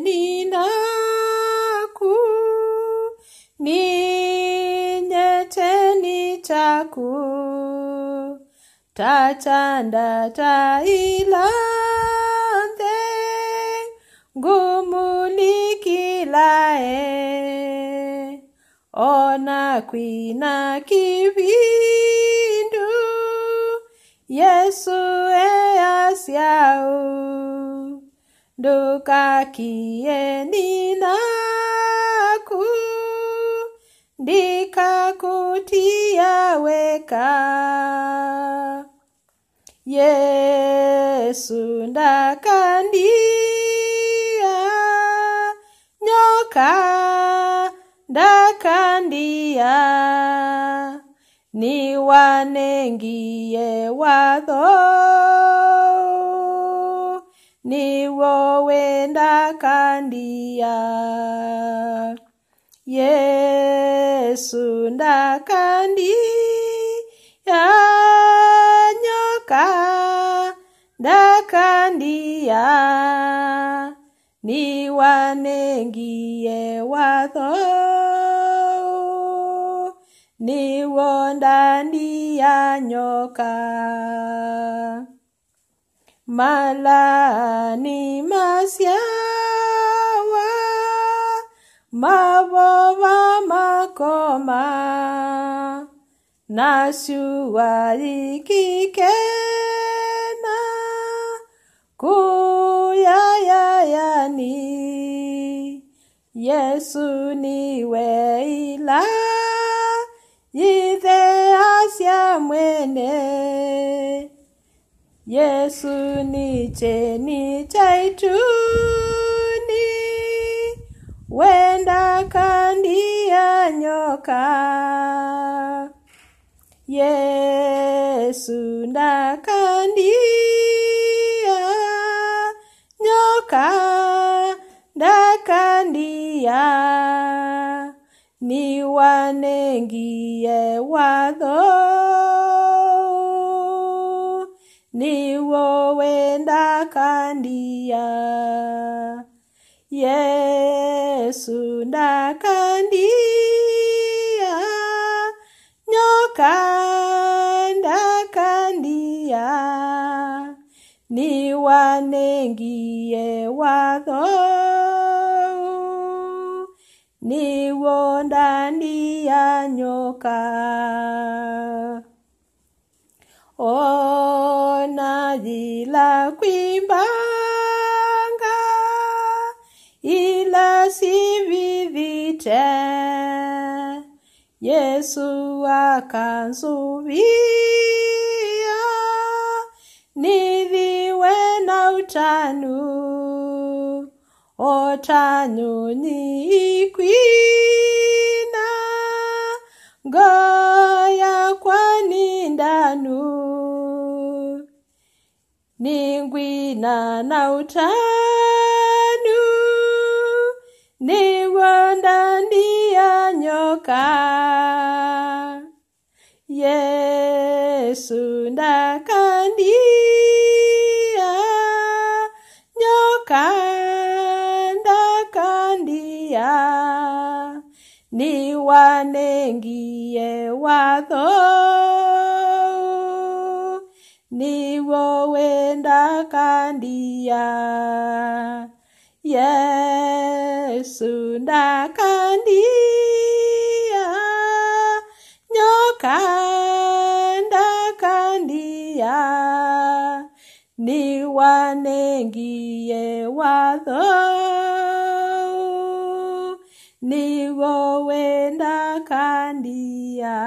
ni naku ninyeteni taku tatanda tailande ngumulikilae ona kwina kivindu yesu easyau ni naku ndikakutia weka Yesu ndakandia nyoka ndakandia wanengie wadho niwo wenda kandia yesu nda kandi ya nyoka nda kandia niwanengie watho niwo ndandia nyoka malani masiawa mabova makoma nashua ikikena kuyayayani yesu ni ila yithe asia mwene Yesu ni cheni chaituni, wenda kandia nyoka. Yesu ndakandia nyoka, ndakandia ni wanengie wadho uenda kandia Yesu ndakandia nyoka ndakandia niwanengie watho niwo ndandia nyoka kuimbanga, ila sivivite. Yesu akanzuia nidhiwe na utanu, otanu ni ikwina ngo ningwina na utanu niwonda ndiya nyoka yesu ndakandia nyoka ndakandia wanengie watho niwo wenda kandia Yesu ndakandia nyoka ndakandia niwanengie watho niwo wenda kandia